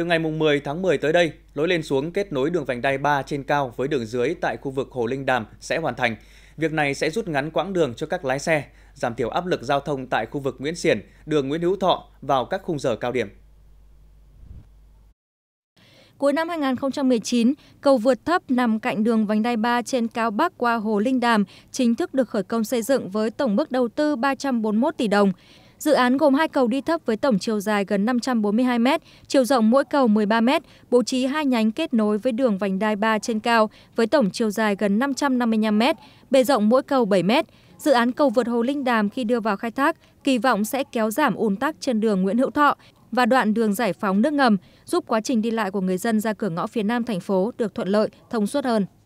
Từ ngày 10 tháng 10 tới đây, lối lên xuống kết nối đường vành đai 3 trên cao với đường dưới tại khu vực Hồ Linh Đàm sẽ hoàn thành. Việc này sẽ rút ngắn quãng đường cho các lái xe, giảm thiểu áp lực giao thông tại khu vực Nguyễn Xiển, đường Nguyễn Hữu Thọ vào các khung giờ cao điểm. Cuối năm 2019, cầu vượt thấp nằm cạnh đường vành đai 3 trên cao Bắc qua Hồ Linh Đàm chính thức được khởi công xây dựng với tổng mức đầu tư 341 tỷ đồng dự án gồm hai cầu đi thấp với tổng chiều dài gần 542 trăm m chiều rộng mỗi cầu 13 mươi m bố trí hai nhánh kết nối với đường vành đai ba trên cao với tổng chiều dài gần 555 trăm m bề rộng mỗi cầu 7 m dự án cầu vượt hồ linh đàm khi đưa vào khai thác kỳ vọng sẽ kéo giảm ùn tắc trên đường nguyễn hữu thọ và đoạn đường giải phóng nước ngầm giúp quá trình đi lại của người dân ra cửa ngõ phía nam thành phố được thuận lợi thông suốt hơn